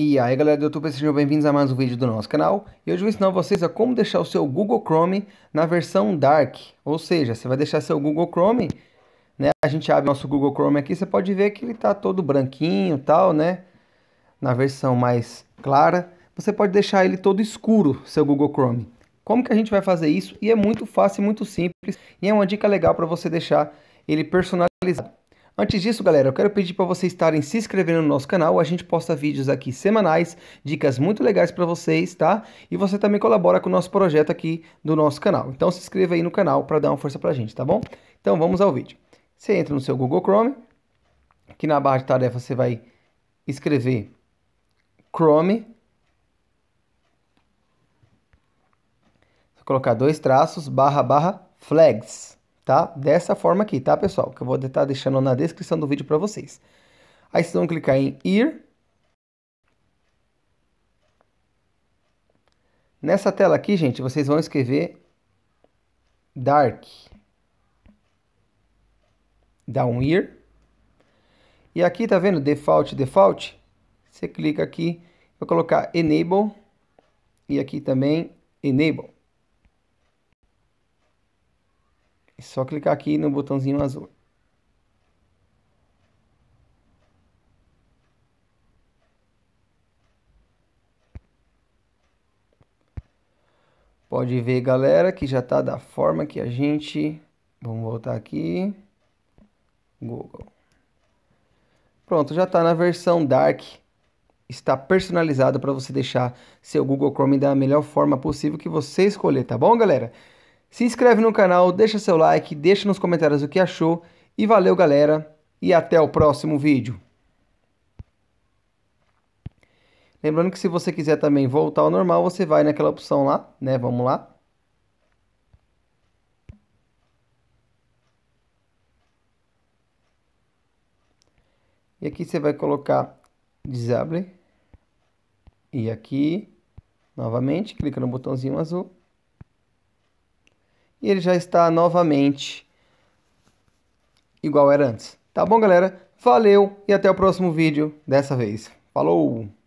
E aí galera do YouTube, sejam bem-vindos a mais um vídeo do nosso canal E hoje eu vou ensinar vocês a como deixar o seu Google Chrome na versão Dark Ou seja, você vai deixar seu Google Chrome né? A gente abre nosso Google Chrome aqui, você pode ver que ele está todo branquinho e tal, né? Na versão mais clara Você pode deixar ele todo escuro, seu Google Chrome Como que a gente vai fazer isso? E é muito fácil e muito simples E é uma dica legal para você deixar ele personalizado Antes disso, galera, eu quero pedir para vocês estarem se inscrevendo no nosso canal. A gente posta vídeos aqui semanais, dicas muito legais para vocês, tá? E você também colabora com o nosso projeto aqui do nosso canal. Então se inscreva aí no canal para dar uma força para a gente, tá bom? Então vamos ao vídeo. Você entra no seu Google Chrome. Aqui na barra de tarefa você vai escrever Chrome. Vou colocar dois traços, barra, barra, flags tá? Dessa forma aqui, tá, pessoal? Que eu vou estar tá deixando na descrição do vídeo para vocês. Aí vocês vão clicar em ir. Nessa tela aqui, gente, vocês vão escrever dark. Dá um ir. E aqui, tá vendo? Default, default. Você clica aqui, vou colocar enable. E aqui também enable. É só clicar aqui no botãozinho azul. Pode ver, galera, que já está da forma que a gente... Vamos voltar aqui. Google. Pronto, já está na versão Dark. Está personalizado para você deixar seu Google Chrome da melhor forma possível que você escolher, tá bom, galera? Se inscreve no canal, deixa seu like, deixa nos comentários o que achou e valeu galera e até o próximo vídeo. Lembrando que se você quiser também voltar ao normal, você vai naquela opção lá, né? Vamos lá. E aqui você vai colocar disable. E aqui, novamente, clica no botãozinho azul e ele já está novamente igual era antes. Tá bom, galera? Valeu e até o próximo vídeo dessa vez. Falou!